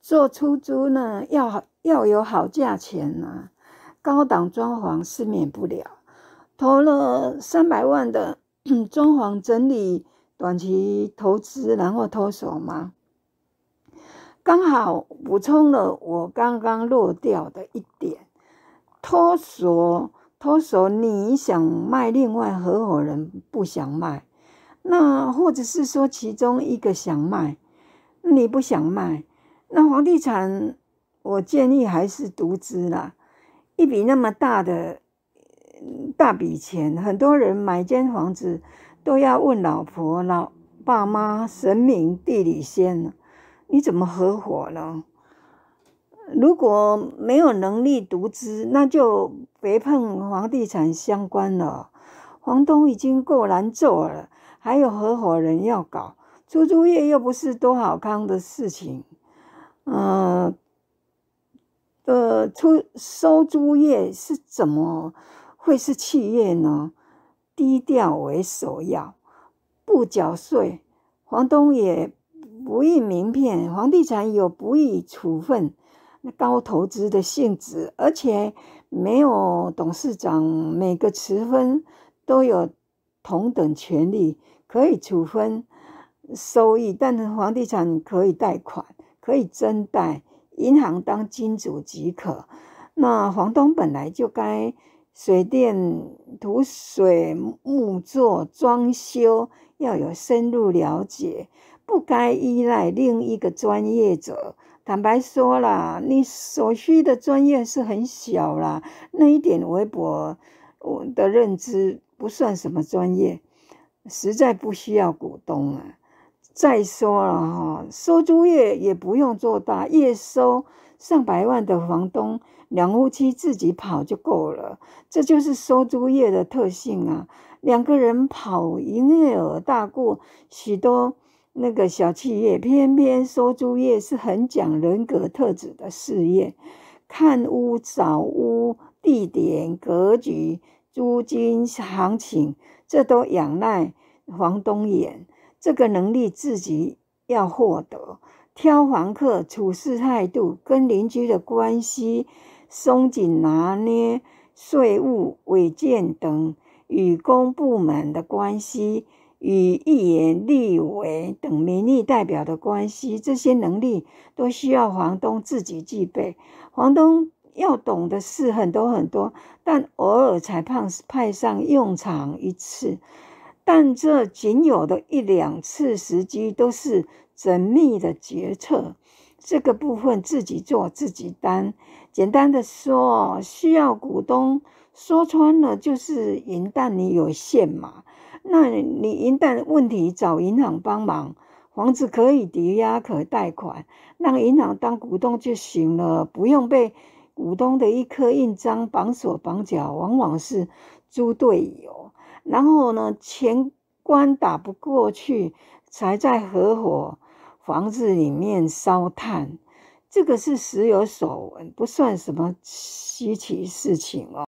做出租呢，要要有好价钱啊，高档装潢是免不了。投了三百万的 装潢整理，短期投资，然后脱手吗？刚好补充了我刚刚落掉的一点：脱手，脱手，你想卖，另外合伙人不想卖，那或者是说其中一个想卖，你不想卖。那房地产，我建议还是独资啦。一笔那么大的大笔钱，很多人买间房子都要问老婆、老爸妈、神明、地理先你怎么合伙呢？如果没有能力独资，那就别碰房地产相关了。房东已经够难做了，还有合伙人要搞出租业，又不是多好康的事情。嗯，呃，出收租业是怎么会是企业呢？低调为首要，不缴税，房东也不印名片。房地产有不易处分、高投资的性质，而且没有董事长，每个持分都有同等权利可以处分收益，但是房地产可以贷款。可以增贷，银行当金主即可。那房东本来就该水电、土水木作装修要有深入了解，不该依赖另一个专业者。坦白说啦，你所需的专业是很小啦，那一点微博我的认知不算什么专业，实在不需要股东啊。再说了，哈，收租业也不用做大，月收上百万的房东，两夫妻自己跑就够了。这就是收租业的特性啊，两个人跑，营业额大过许多那个小企业。偏偏收租业是很讲人格特质的事业，看屋、找屋、地点、格局、租金行情，这都仰赖房东眼。这个能力自己要获得，挑房客、处事态度、跟邻居的关系、松紧拿捏、税务、违建等与公部门的关系、与议员、立委等民意代表的关系，这些能力都需要房东自己具备。房东要懂的事很多很多，但偶尔才派派上用场一次。但这仅有的一两次时机都是缜密的决策，这个部分自己做自己担。简单的说，需要股东，说穿了就是赢但你有限嘛。那你一旦问题找银行帮忙，房子可以抵押可贷款，让银行当股东就行了，不用被股东的一颗印章绑手绑脚，往往是猪队友。然后呢，钱关打不过去，才在合伙房子里面烧炭。这个是时有所闻，不算什么稀奇事情哦。